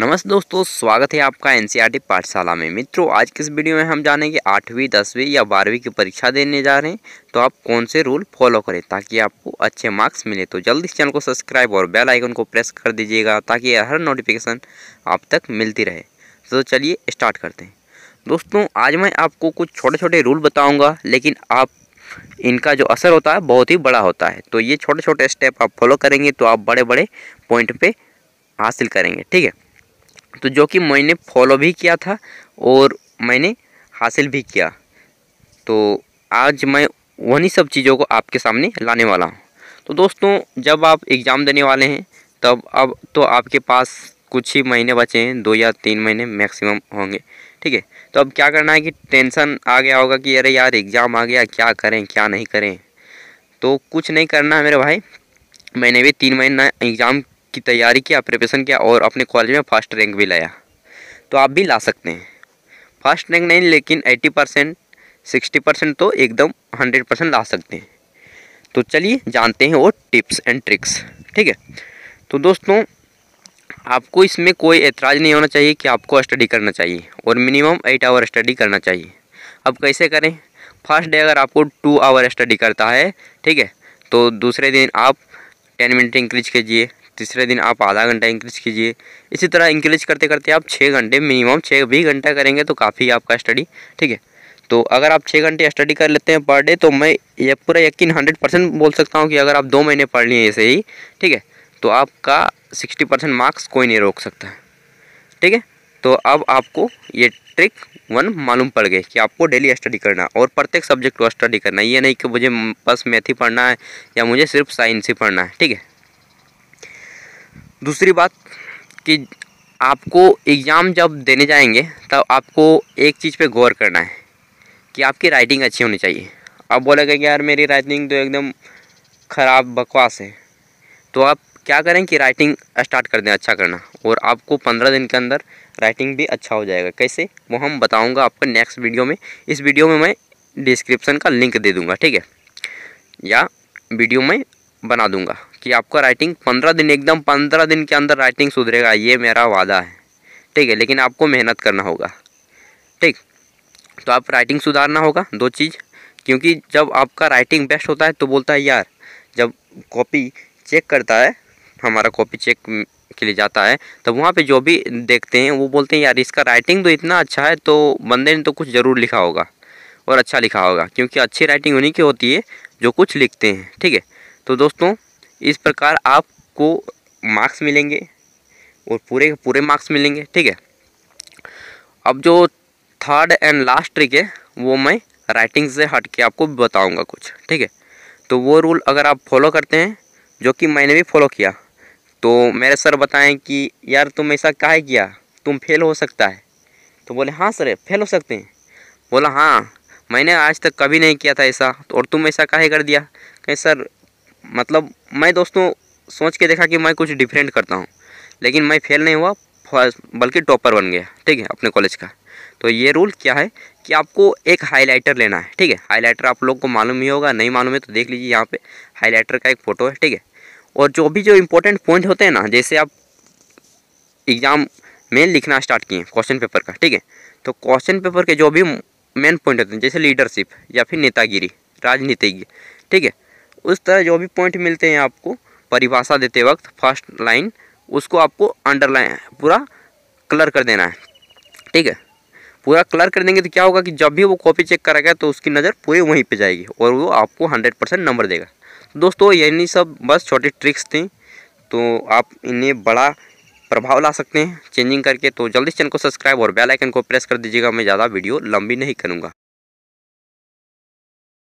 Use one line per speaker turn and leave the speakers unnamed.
नमस्ते दोस्तों स्वागत है आपका एन e पाठशाला में मित्रों आज के इस वीडियो में हम जानेंगे आठवीं दसवीं या बारहवीं की परीक्षा देने जा रहे हैं तो आप कौन से रूल फॉलो करें ताकि आपको अच्छे मार्क्स मिले तो जल्दी इस चैनल को सब्सक्राइब और बेल आइकन को प्रेस कर दीजिएगा ताकि हर नोटिफिकेशन आप तक मिलती रहे तो चलिए स्टार्ट करते हैं दोस्तों आज मैं आपको कुछ छोटे छोटे रूल बताऊँगा लेकिन आप इनका जो असर होता है बहुत ही बड़ा होता है तो ये छोटे छोटे स्टेप आप फॉलो करेंगे तो आप बड़े बड़े पॉइंट पर हासिल करेंगे ठीक है तो जो कि मैंने फॉलो भी किया था और मैंने हासिल भी किया तो आज मैं वही सब चीज़ों को आपके सामने लाने वाला हूँ तो दोस्तों जब आप एग्ज़ाम देने वाले हैं तब अब तो आपके पास कुछ ही महीने बचे हैं दो या तीन महीने मैक्सिमम होंगे ठीक है तो अब क्या करना है कि टेंशन आ गया होगा कि अरे यार एग्ज़ाम आ गया क्या करें क्या नहीं करें तो कुछ नहीं करना है मेरे भाई मैंने भी तीन महीना एग्ज़ाम की तैयारी किया प्रिपरेशन किया और अपने कॉलेज में फर्स्ट रैंक भी लाया तो आप भी ला सकते हैं फर्स्ट रैंक नहीं लेकिन एट्टी परसेंट सिक्सटी परसेंट तो एकदम हंड्रेड परसेंट ला सकते हैं तो चलिए जानते हैं वो टिप्स एंड ट्रिक्स ठीक है तो दोस्तों आपको इसमें कोई एतराज़ नहीं होना चाहिए कि आपको स्टडी करना चाहिए और मिनिमम एट आवर स्टडी करना चाहिए अब कैसे करें फर्स्ट डे अगर आपको टू आवर स्टडी करता है ठीक है तो दूसरे दिन आप टेन मिनट इंक्रीज कीजिए तीसरे दिन आप आधा घंटा इंक्रीज कीजिए इसी तरह इंक्रीज करते करते आप छः घंटे मिनिमम छः भी घंटा करेंगे तो काफ़ी आपका स्टडी ठीक है तो अगर आप छः घंटे स्टडी कर लेते हैं पर डे तो मैं ये पूरा यकीन हंड्रेड परसेंट बोल सकता हूँ कि अगर आप दो महीने पढ़ लिए ऐसे ही ठीक है तो आपका सिक्सटी परसेंट मार्क्स कोई नहीं रोक सकता है ठीक है तो अब आपको ये ट्रिक वन मालूम पड़ गए कि आपको डेली स्टडी करना और प्रत्येक सब्जेक्ट को स्टडी करना ये नहीं कि मुझे बस मैथ ही पढ़ना है या मुझे सिर्फ साइंस ही पढ़ना है ठीक है दूसरी बात कि आपको एग्ज़ाम जब देने जाएंगे तब आपको एक चीज़ पे गौर करना है कि आपकी राइटिंग अच्छी होनी चाहिए अब बोलेगा कि यार मेरी राइटिंग तो एकदम ख़राब बकवास है तो आप क्या करें कि राइटिंग स्टार्ट कर दें अच्छा करना और आपको पंद्रह दिन के अंदर राइटिंग भी अच्छा हो जाएगा कैसे वो हम बताऊँगा आपको नेक्स्ट वीडियो में इस वीडियो में मैं डिस्क्रिप्सन का लिंक दे दूँगा ठीक है या वीडियो में बना दूँगा कि आपका राइटिंग पंद्रह दिन एकदम पंद्रह दिन के अंदर राइटिंग सुधरेगा ये मेरा वादा है ठीक है लेकिन आपको मेहनत करना होगा ठीक तो आप राइटिंग सुधारना होगा दो चीज़ क्योंकि जब आपका राइटिंग बेस्ट होता है तो बोलता है यार जब कॉपी चेक करता है हमारा कॉपी चेक के लिए जाता है तब वहाँ पे जो भी देखते हैं वो बोलते हैं यार इसका राइटिंग तो इतना अच्छा है तो बंदे ने तो कुछ ज़रूर लिखा होगा और अच्छा लिखा होगा क्योंकि अच्छी राइटिंग उन्हीं की होती है जो कुछ लिखते हैं ठीक है तो दोस्तों इस प्रकार आपको मार्क्स मिलेंगे और पूरे पूरे मार्क्स मिलेंगे ठीक है अब जो थर्ड एंड लास्ट ट्रिक है वो मैं राइटिंग से हट के आपको बताऊंगा कुछ ठीक है तो वो रूल अगर आप फॉलो करते हैं जो कि मैंने भी फॉलो किया तो मेरे सर बताएं कि यार तुम ऐसा काहे किया तुम फेल हो सकता है तो बोले हाँ सर फेल हो सकते हैं बोला हाँ मैंने आज तक कभी नहीं किया था ऐसा तो और तुम ऐसा काहे कर दिया कहीं सर मतलब मैं दोस्तों सोच के देखा कि मैं कुछ डिफरेंट करता हूँ लेकिन मैं फेल नहीं हुआ बल्कि टॉपर बन गया ठीक है अपने कॉलेज का तो ये रूल क्या है कि आपको एक हाईलाइटर लेना है ठीक है हाईलाइटर आप लोग को मालूम ही होगा नहीं मालूम है तो देख लीजिए यहाँ पे हाईलाइटर का एक फ़ोटो है ठीक है और जो भी जो इम्पोर्टेंट पॉइंट होते हैं ना जैसे आप एग्ज़ाम में लिखना स्टार्ट किए क्वेश्चन पेपर का ठीक है तो क्वेश्चन पेपर के जो भी मेन पॉइंट होते हैं जैसे लीडरशिप या फिर नेतागिरी राजनीतिज्ञ ठीक है उस तरह जो भी पॉइंट मिलते हैं आपको परिभाषा देते वक्त फर्स्ट लाइन उसको आपको अंडरलाइन पूरा कलर कर देना है ठीक है पूरा कलर कर देंगे तो क्या होगा कि जब भी वो कॉपी चेक करेगा तो उसकी नज़र पूरे वहीं पे जाएगी और वो आपको हंड्रेड परसेंट नंबर देगा तो दोस्तों यही सब बस छोटी ट्रिक्स थी तो आप इन्हें बड़ा प्रभाव ला सकते हैं चेंजिंग करके तो जल्दी चैनल को सब्सक्राइब और बेलाइकन को प्रेस कर दीजिएगा मैं ज़्यादा वीडियो लंबी नहीं करूँगा